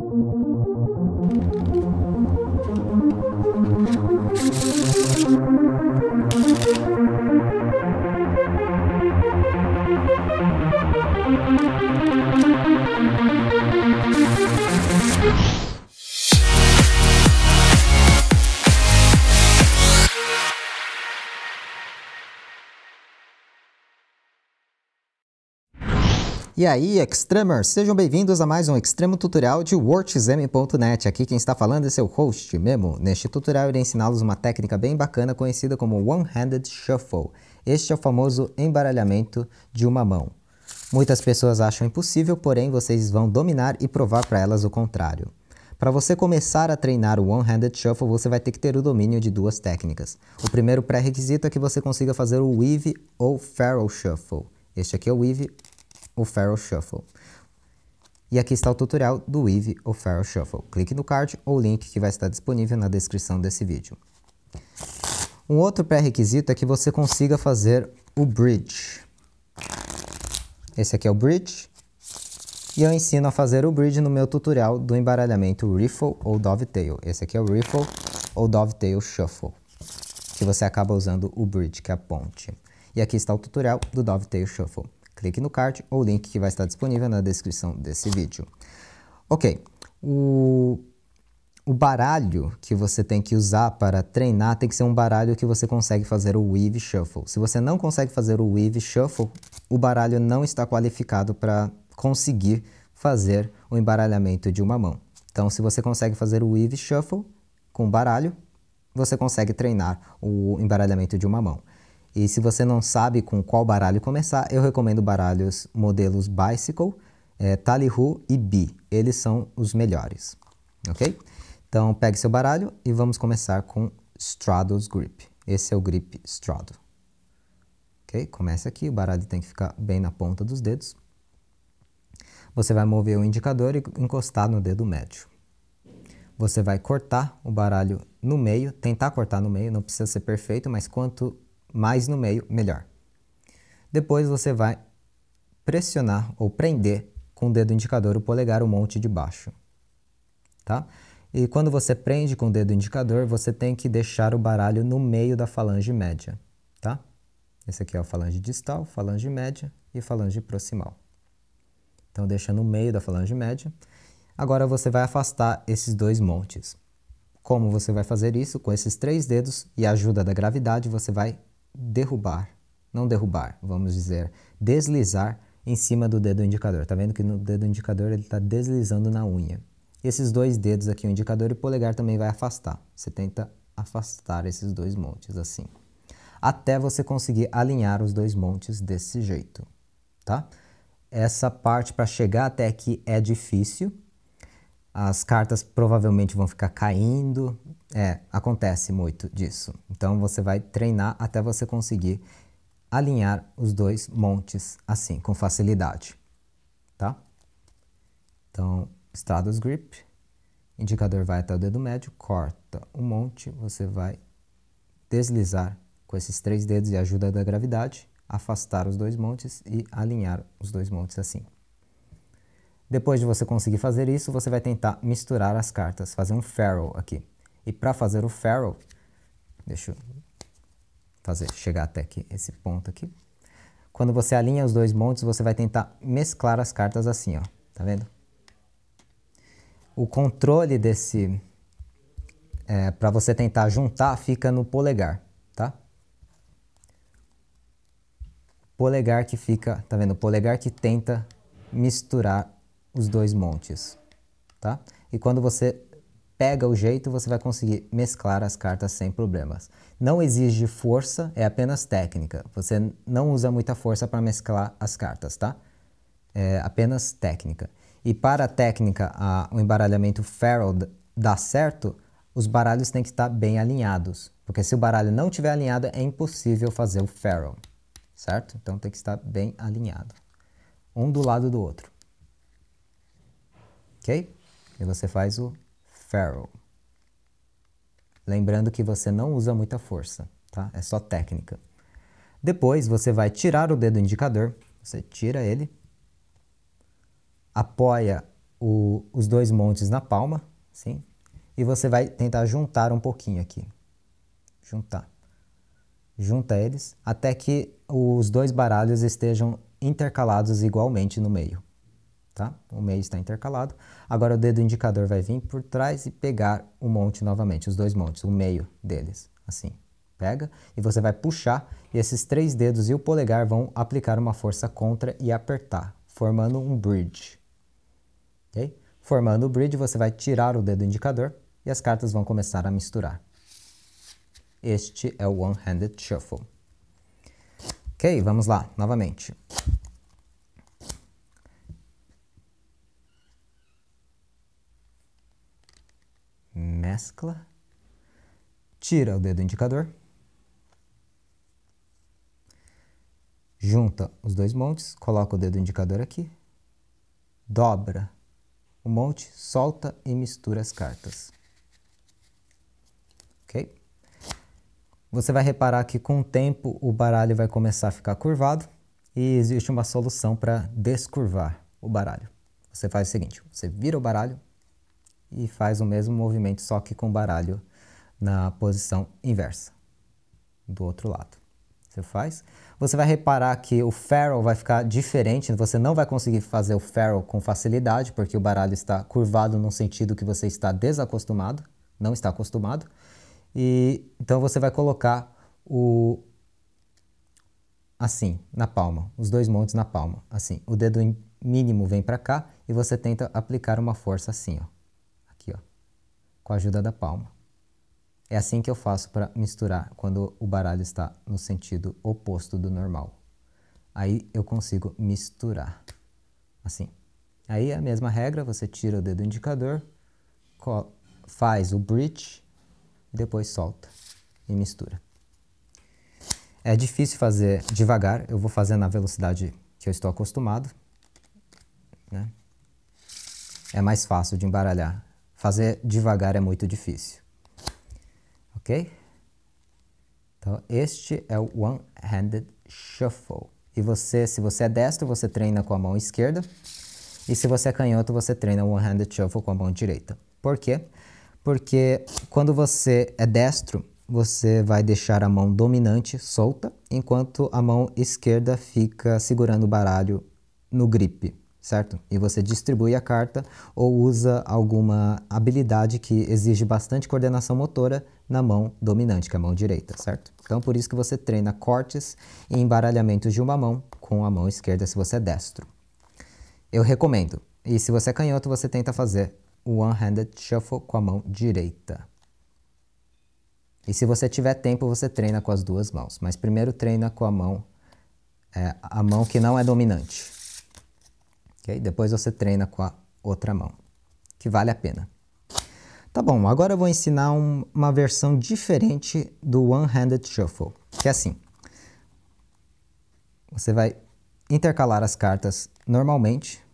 Thank you. E aí, Extremers, sejam bem-vindos a mais um extremo tutorial de WordXM.net. Aqui quem está falando é seu host, Memo. Neste tutorial irei ensiná-los uma técnica bem bacana conhecida como One-Handed Shuffle. Este é o famoso embaralhamento de uma mão. Muitas pessoas acham impossível, porém vocês vão dominar e provar para elas o contrário. Para você começar a treinar o One-Handed Shuffle, você vai ter que ter o domínio de duas técnicas. O primeiro pré-requisito é que você consiga fazer o Weave ou Feral Shuffle. Este aqui é o Weave o O'Farrell Shuffle. E aqui está o tutorial do Weave O'Farrell Shuffle. Clique no card ou link que vai estar disponível na descrição desse vídeo. Um outro pré-requisito é que você consiga fazer o bridge. Esse aqui é o bridge. E eu ensino a fazer o bridge no meu tutorial do embaralhamento Riffle ou Dovetail. Esse aqui é o Riffle ou Dovetail Shuffle, que você acaba usando o bridge, que é a ponte. E aqui está o tutorial do Dovetail Shuffle clique no card ou link que vai estar disponível na descrição desse vídeo. Ok, o, o baralho que você tem que usar para treinar tem que ser um baralho que você consegue fazer o Weave Shuffle. Se você não consegue fazer o Weave Shuffle, o baralho não está qualificado para conseguir fazer o embaralhamento de uma mão. Então, se você consegue fazer o Weave Shuffle com baralho, você consegue treinar o embaralhamento de uma mão. E se você não sabe com qual baralho começar, eu recomendo baralhos modelos Bicycle, é, eh, Talihu e Bi. Eles são os melhores, ok? Então pegue seu baralho e vamos começar com Straddle's Grip. Esse é o grip Straddle. Ok? Começa aqui, o baralho tem que ficar bem na ponta dos dedos. Você vai mover o indicador e encostar no dedo médio. Você vai cortar o baralho no meio, tentar cortar no meio, não precisa ser perfeito, mas quanto mais no meio, melhor. Depois você vai pressionar ou prender com o dedo indicador o polegar o um monte de baixo. Tá? E quando você prende com o dedo indicador, você tem que deixar o baralho no meio da falange média. Tá? Esse aqui é o falange distal, falange média e falange proximal. Então deixa no meio da falange média. Agora você vai afastar esses dois montes. Como você vai fazer isso? Com esses três dedos e a ajuda da gravidade, você vai derrubar, não derrubar, vamos dizer, deslizar em cima do dedo indicador. Tá vendo que no dedo indicador ele está deslizando na unha. Esses dois dedos aqui, o indicador e o polegar, também vai afastar. Você tenta afastar esses dois montes assim. Até você conseguir alinhar os dois montes desse jeito, tá? Essa parte para chegar até aqui é difícil, as cartas provavelmente vão ficar caindo. É, acontece muito disso. Então você vai treinar até você conseguir alinhar os dois montes assim, com facilidade, tá? Então, status Grip, indicador vai até o dedo médio, corta o monte, você vai deslizar com esses três dedos e ajuda da gravidade, afastar os dois montes e alinhar os dois montes assim. Depois de você conseguir fazer isso, você vai tentar misturar as cartas, fazer um Feral aqui. E para fazer o Feral, deixa eu fazer chegar até aqui esse ponto aqui. Quando você alinha os dois montes, você vai tentar mesclar as cartas assim, ó. Tá vendo? O controle desse... É, para você tentar juntar, fica no polegar, tá? Polegar que fica... Tá vendo? polegar que tenta misturar os dois montes, tá? E quando você pega o jeito, você vai conseguir mesclar as cartas sem problemas. Não exige força, é apenas técnica. Você não usa muita força para mesclar as cartas, tá? É apenas técnica. E para a técnica, a, o embaralhamento feral dá certo, os baralhos têm que estar tá bem alinhados. Porque se o baralho não estiver alinhado, é impossível fazer o feral, certo? Então tem que estar bem alinhado. Um do lado do outro. E você faz o ferro. Lembrando que você não usa muita força, tá? É só técnica. Depois você vai tirar o dedo indicador, você tira ele, apoia o, os dois montes na palma, sim, e você vai tentar juntar um pouquinho aqui. Juntar. Junta eles até que os dois baralhos estejam intercalados igualmente no meio tá? O meio está intercalado. Agora o dedo indicador vai vir por trás e pegar o monte novamente, os dois montes, o meio deles, assim. Pega e você vai puxar e esses três dedos e o polegar vão aplicar uma força contra e apertar, formando um bridge. Ok? Formando o bridge, você vai tirar o dedo indicador e as cartas vão começar a misturar. Este é o One-Handed Shuffle. Ok, vamos lá, novamente. mescla, tira o dedo indicador, junta os dois montes, coloca o dedo indicador aqui, dobra o monte, solta e mistura as cartas. Ok? Você vai reparar que com o tempo o baralho vai começar a ficar curvado e existe uma solução para descurvar o baralho. Você faz o seguinte, você vira o baralho e faz o mesmo movimento, só que com o baralho na posição inversa, do outro lado. Você faz? Você vai reparar que o ferro vai ficar diferente, você não vai conseguir fazer o ferro com facilidade, porque o baralho está curvado num sentido que você está desacostumado, não está acostumado. E então você vai colocar o assim, na palma, os dois montes na palma, assim. O dedo mínimo vem para cá e você tenta aplicar uma força assim, ó com a ajuda da palma. É assim que eu faço para misturar quando o baralho está no sentido oposto do normal. Aí eu consigo misturar. Assim. Aí é a mesma regra, você tira o dedo indicador, faz o bridge, depois solta e mistura. É difícil fazer devagar, eu vou fazer na velocidade que eu estou acostumado. Né? É mais fácil de embaralhar Fazer devagar é muito difícil. Ok? Então, este é o One-Handed Shuffle. E você, se você é destro, você treina com a mão esquerda. E se você é canhoto, você treina o One-Handed Shuffle com a mão direita. Por quê? Porque quando você é destro, você vai deixar a mão dominante solta, enquanto a mão esquerda fica segurando o baralho no grip, certo? E você distribui a carta ou usa alguma habilidade que exige bastante coordenação motora na mão dominante, que é a mão direita, certo? Então, por isso que você treina cortes e embaralhamentos de uma mão com a mão esquerda se você é destro. Eu recomendo. E se você é canhoto, você tenta fazer o one-handed shuffle com a mão direita. E se você tiver tempo, você treina com as duas mãos. Mas primeiro treina com a mão, é, a mão que não é dominante. Depois você treina com a outra mão, que vale a pena. Tá bom, agora eu vou ensinar um, uma versão diferente do One-Handed Shuffle, que é assim. Você vai intercalar as cartas normalmente,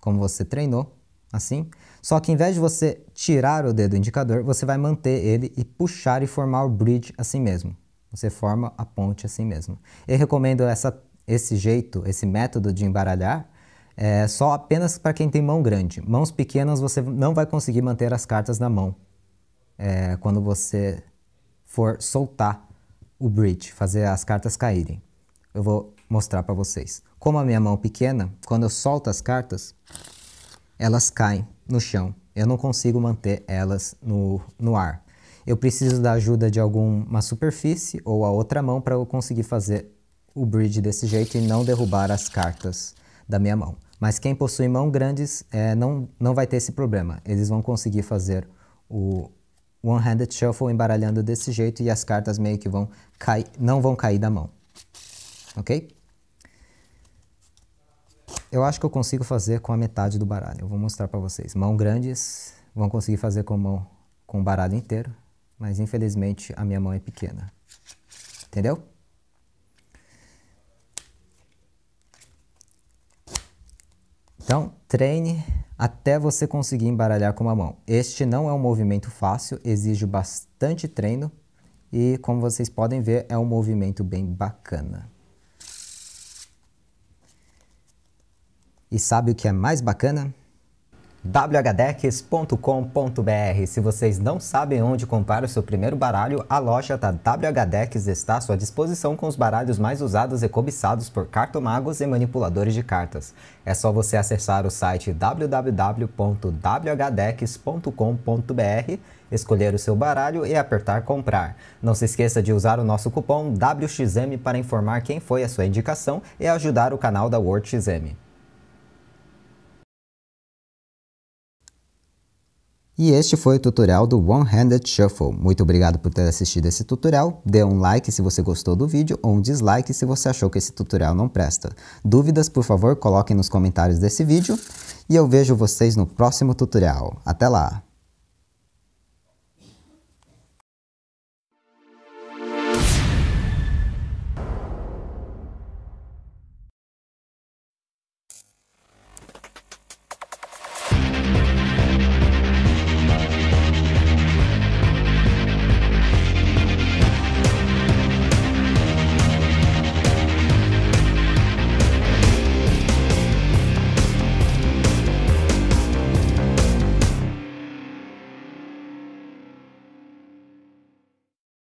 como você treinou, assim. Só que em vez de você tirar o dedo indicador, você vai manter ele e puxar e formar o bridge assim mesmo. Você forma a ponte assim mesmo. Eu recomendo essa, esse jeito, esse método de embaralhar, é só apenas para quem tem mão grande. Mãos pequenas você não vai conseguir manter as cartas na mão é, quando você for soltar o bridge, fazer as cartas caírem. Eu vou mostrar para vocês. Como a minha mão pequena, quando eu solto as cartas, elas caem no chão. Eu não consigo manter elas no, no ar. Eu preciso da ajuda de alguma superfície ou a outra mão para eu conseguir fazer o bridge desse jeito e não derrubar as cartas da minha mão. Mas quem possui mão grandes é, não, não vai ter esse problema. Eles vão conseguir fazer o one-handed shuffle embaralhando desse jeito e as cartas meio que vão cair, não vão cair da mão. Ok? Eu acho que eu consigo fazer com a metade do baralho. Eu vou mostrar para vocês. Mão grandes vão conseguir fazer com, mão, com o baralho inteiro, mas infelizmente a minha mão é pequena. Entendeu? Então, treine até você conseguir embaralhar com uma mão. Este não é um movimento fácil, exige bastante treino e, como vocês podem ver, é um movimento bem bacana. E sabe o que é mais bacana? whdecks.com.br. Se vocês não sabem onde comprar o seu primeiro baralho, a loja da WHDecks está à sua disposição com os baralhos mais usados e cobiçados por cartomagos e manipuladores de cartas. É só você acessar o site www.whdecks.com.br, escolher o seu baralho e apertar comprar. Não se esqueça de usar o nosso cupom WXM para informar quem foi a sua indicação e ajudar o canal da WorldXM. E este foi o tutorial do One Handed Shuffle. Muito obrigado por ter assistido esse tutorial. Dê um like se você gostou do vídeo ou um dislike se você achou que esse tutorial não presta. Dúvidas, por favor, coloquem nos comentários desse vídeo. E eu vejo vocês no próximo tutorial. Até lá!